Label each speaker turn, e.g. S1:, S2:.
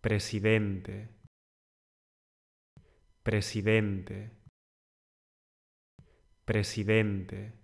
S1: presidente, presidente, presidente.